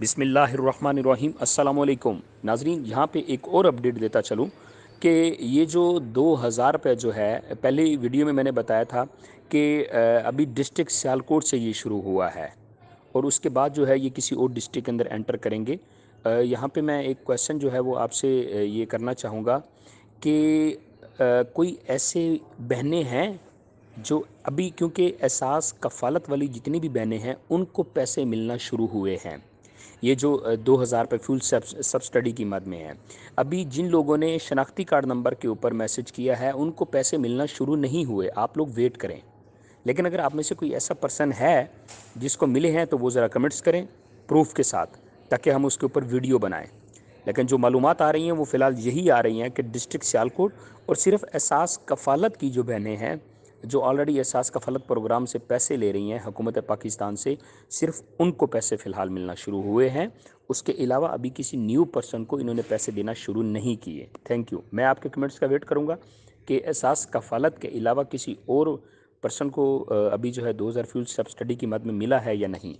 बिसमीम् अल्लाम नाजरीन यहाँ पे एक और अपडेट देता चलूँ कि ये जो दो हज़ार रुपये जो है पहले वीडियो में मैंने बताया था कि अभी डिस्ट्रिक्ट सियालकोट से ये शुरू हुआ है और उसके बाद जो है ये किसी और डिस्ट्रिक्ट के अंदर एंटर करेंगे यहाँ पे मैं एक क्वेश्चन जो है वो आपसे ये करना चाहूँगा कि कोई ऐसे बहनें हैं जो अभी क्योंकि एहसास कफ़ालत वाली जितनी भी बहनें हैं उनको पैसे मिलना शुरू हुए हैं ये जो दो हज़ार रुपये फ्यूल सब्सिडी की मद में है अभी जिन लोगों ने शनाख्ती कार्ड नंबर के ऊपर मैसेज किया है उनको पैसे मिलना शुरू नहीं हुए आप लोग वेट करें लेकिन अगर आप में से कोई ऐसा पर्सन है जिसको मिले हैं तो वो ज़रा कमेंट्स करें प्रूफ के साथ ताकि हम उसके ऊपर वीडियो बनाएं लेकिन जो मालूम आ रही हैं वो फ़िलहाल यही आ रही हैं कि डिस्ट्रिक्ट सियालकोट और सिर्फ एहसास कफालत की जो बहनें हैं जो ऑलरेडी एहसास का फलक प्रोग्राम से पैसे ले रही हैं हुकूमत पाकिस्तान से सिर्फ उनको पैसे फ़िलहाल मिलना शुरू हुए हैं उसके अलावा अभी किसी न्यू पर्सन को इन्होंने पैसे देना शुरू नहीं किए थैंक यू मैं आपके कमेंट्स का वेट करूँगा कि एहसास का फलक के अलावा किसी और पर्सन को अभी जो है दो हज़ार फ्यूल सब्सिडी की मद में मिला है या नहीं